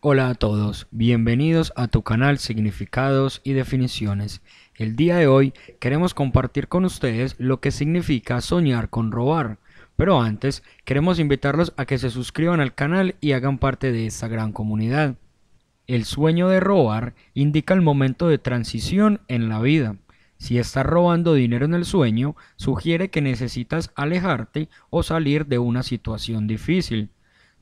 Hola a todos, bienvenidos a tu canal Significados y Definiciones. El día de hoy queremos compartir con ustedes lo que significa soñar con robar, pero antes queremos invitarlos a que se suscriban al canal y hagan parte de esta gran comunidad. El sueño de robar indica el momento de transición en la vida. Si estás robando dinero en el sueño, sugiere que necesitas alejarte o salir de una situación difícil.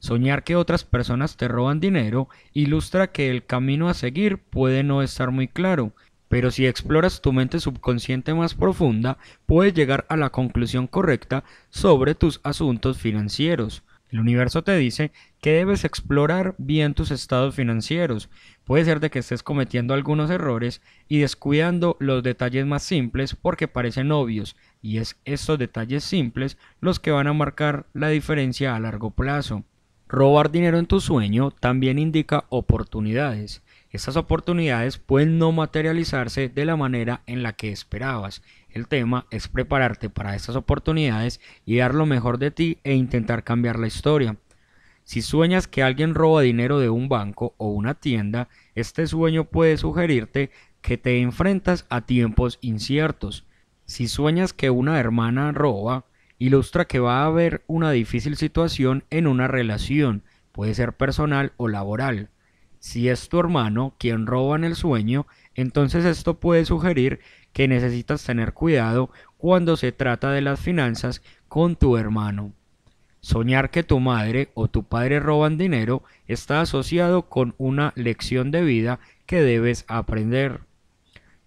Soñar que otras personas te roban dinero ilustra que el camino a seguir puede no estar muy claro, pero si exploras tu mente subconsciente más profunda, puedes llegar a la conclusión correcta sobre tus asuntos financieros. El universo te dice que debes explorar bien tus estados financieros. Puede ser de que estés cometiendo algunos errores y descuidando los detalles más simples porque parecen obvios, y es estos detalles simples los que van a marcar la diferencia a largo plazo. Robar dinero en tu sueño también indica oportunidades. Estas oportunidades pueden no materializarse de la manera en la que esperabas. El tema es prepararte para estas oportunidades y dar lo mejor de ti e intentar cambiar la historia. Si sueñas que alguien roba dinero de un banco o una tienda, este sueño puede sugerirte que te enfrentas a tiempos inciertos. Si sueñas que una hermana roba, ilustra que va a haber una difícil situación en una relación, puede ser personal o laboral. Si es tu hermano quien roba en el sueño, entonces esto puede sugerir que necesitas tener cuidado cuando se trata de las finanzas con tu hermano. Soñar que tu madre o tu padre roban dinero está asociado con una lección de vida que debes aprender.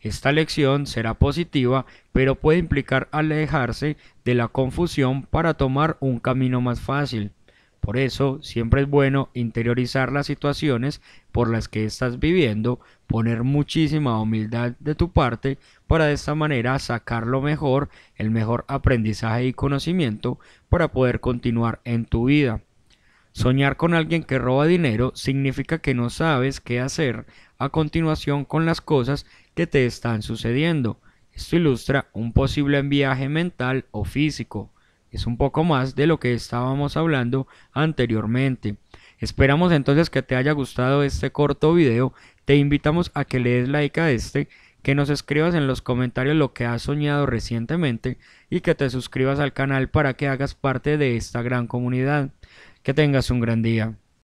Esta lección será positiva, pero puede implicar alejarse de la confusión para tomar un camino más fácil. Por eso, siempre es bueno interiorizar las situaciones por las que estás viviendo, poner muchísima humildad de tu parte para de esta manera sacar lo mejor, el mejor aprendizaje y conocimiento para poder continuar en tu vida. Soñar con alguien que roba dinero significa que no sabes qué hacer a continuación con las cosas que te están sucediendo. Esto ilustra un posible viaje mental o físico. Es un poco más de lo que estábamos hablando anteriormente. Esperamos entonces que te haya gustado este corto video. Te invitamos a que le des like a este, que nos escribas en los comentarios lo que has soñado recientemente y que te suscribas al canal para que hagas parte de esta gran comunidad. Que tengas un gran día.